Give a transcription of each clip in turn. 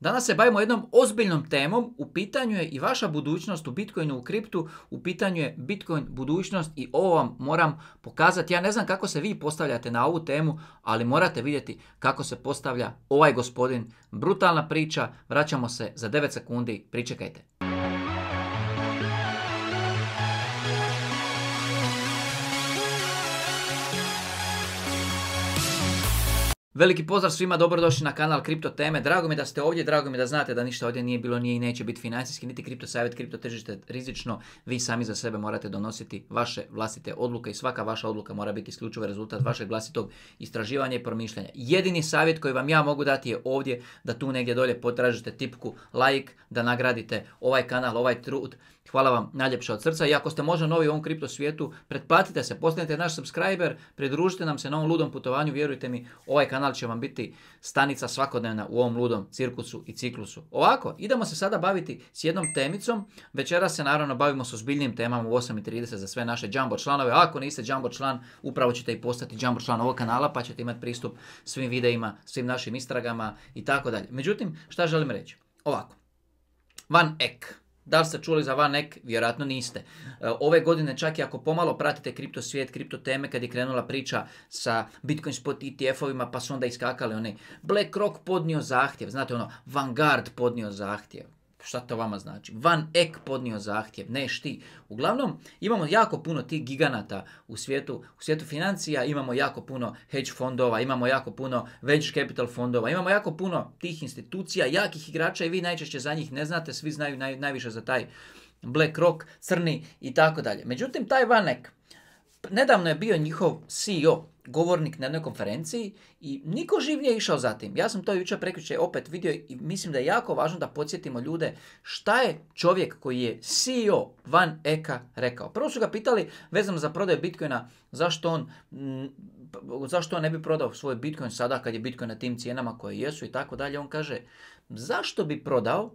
Danas se bavimo jednom ozbiljnom temom, u pitanju je i vaša budućnost u Bitcoinu, u kriptu, u pitanju je Bitcoin budućnost i ovo vam moram pokazati. Ja ne znam kako se vi postavljate na ovu temu, ali morate vidjeti kako se postavlja ovaj gospodin. Brutalna priča, vraćamo se za 9 sekundi, pričekajte. Veliki pozdrav svima, dobrodošli na kanal Kripto Teme. Drago mi da ste ovdje, drago mi da znate da ništa ovdje nije bilo, nije i neće biti financijski, niti kripto savjet, kripto tržište rizično. Vi sami za sebe morate donositi vaše vlastite odluke i svaka vaša odluka mora biti isključivo rezultat vašeg vlastitog istraživanja i promišljanja. Jedini savjet koji vam ja mogu dati je ovdje da tu negdje dolje potražite tipku like, da nagradite ovaj kanal, ovaj trud Hvala vam najljepše od srca i ako ste možda novi u ovom kripto svijetu, pretplatite se, postanite naš subscriber, pridružite nam se na ovom ludom putovanju, vjerujte mi, ovaj kanal će vam biti stanica svakodnevna u ovom ludom cirkusu i ciklusu. Ovako, idemo se sada baviti s jednom temicom, večeras se naravno bavimo s ozbiljnim temama u 8.30 za sve naše Jumbo članove, ako niste Jumbo član, upravo ćete i postati Jumbo član ovog kanala pa ćete imati pristup svim videima, svim našim istragama i tako dalje. Međutim, šta želim reći? Ovako, Van ek. Da li ste čuli za Vanek? Vjerojatno niste. E, ove godine čak i ako pomalo pratite kripto svijet, kripto teme, kad je krenula priča sa Bitcoin spot ETF-ovima, pa su onda iskakali oni. BlackRock podnio zahtjev, znate ono, Vanguard podnio zahtjev. Šta to vama znači? Van Ek podnio zahtjev, ne šti. Uglavnom, imamo jako puno tih giganata u svijetu. U svijetu financija imamo jako puno hedge fondova, imamo jako puno venture capital fondova, imamo jako puno tih institucija, jakih igrača i vi najčešće za njih ne znate, svi znaju najviše za taj BlackRock, crni i tako dalje. Međutim, taj Vanek, nedavno je bio njihov CEO, govornik na jednoj konferenciji i niko živ nije išao za tim. Ja sam to jučer prekjučer opet vidio i mislim da je jako važno da podsjetimo ljude šta je čovjek koji je CEO Van Eka rekao. Prvo su ga pitali vezano za prodaju Bitcoina zašto on, mm, zašto on ne bi prodao svoj Bitcoin sada kad je Bitcoin na tim cijenama koje jesu i tako dalje. On kaže zašto bi prodao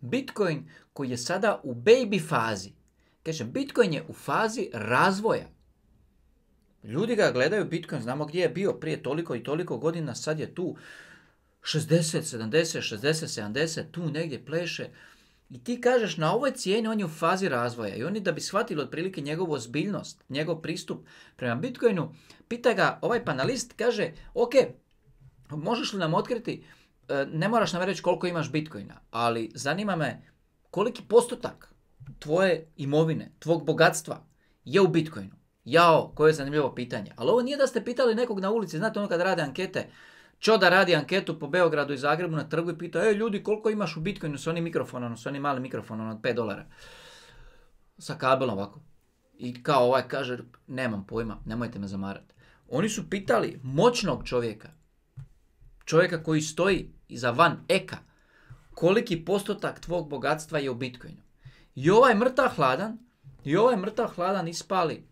Bitcoin koji je sada u baby fazi. Kaže, Bitcoin je u fazi razvoja. Ljudi ga gledaju Bitcoin, znamo gdje je bio prije toliko i toliko godina, sad je tu 60, 70, 60, 70, tu negdje pleše. I ti kažeš na ovoj cijeni on je u fazi razvoja i oni da bi shvatili otprilike njegovu ozbiljnost, njegov pristup prema Bitcoinu, pita ga ovaj panalist, kaže, ok, možeš li nam otkriti, e, ne moraš nam reći koliko imaš Bitcoina, ali zanima me koliki postotak tvoje imovine, tvog bogatstva je u Bitcoinu. Jao, koje je zanimljivo pitanje. Ali ovo nije da ste pitali nekog na ulici, znate ono kad rade ankete. da radi anketu po Beogradu i Zagrebu na trgu i pita, ej ljudi koliko imaš u Bitcoinu s onim mikrofonom, s onim malim mikrofonom od 5 dolara. Sa kabelom ovako. I kao ovaj kaže, nemam pojma, nemojte me zamarati. Oni su pitali moćnog čovjeka, čovjeka koji stoji iza van eka, koliki postotak tvog bogatstva je u Bitcoinu. I ovaj mrtav hladan, i ovaj mrtav hladan ispali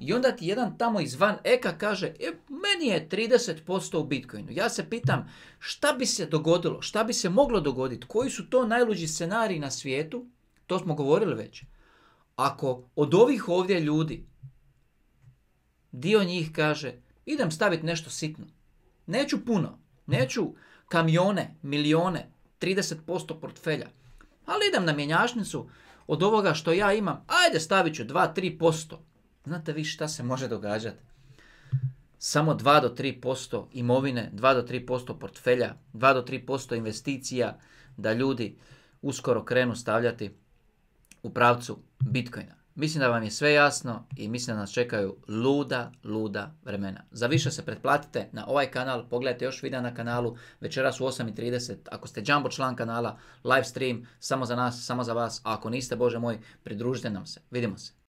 I onda ti jedan tamo izvan eka kaže, e, meni je 30% u Bitcoinu. Ja se pitam šta bi se dogodilo, šta bi se moglo dogoditi, koji su to najluđi scenariji na svijetu, to smo govorili već. Ako od ovih ovdje ljudi, dio njih kaže, idem staviti nešto sitno. Neću puno, neću kamione, milione, 30% portfelja. Ali idem na mjenjačnicu od ovoga što ja imam, ajde stavit ću 2-3%. Znate vi šta se može događati? Samo 2 do 3% imovine, 2 do 3% portfelja, 2 do 3% investicija da ljudi uskoro krenu stavljati u pravcu Bitcoina. Mislim da vam je sve jasno i mislim da nas čekaju luda, luda vremena. Za više se pretplatite na ovaj kanal, pogledajte još videa na kanalu, večeras u 8.30, ako ste Jumbo član kanala, live stream, samo za nas, samo za vas, a ako niste, Bože moj, pridružite nam se, vidimo se.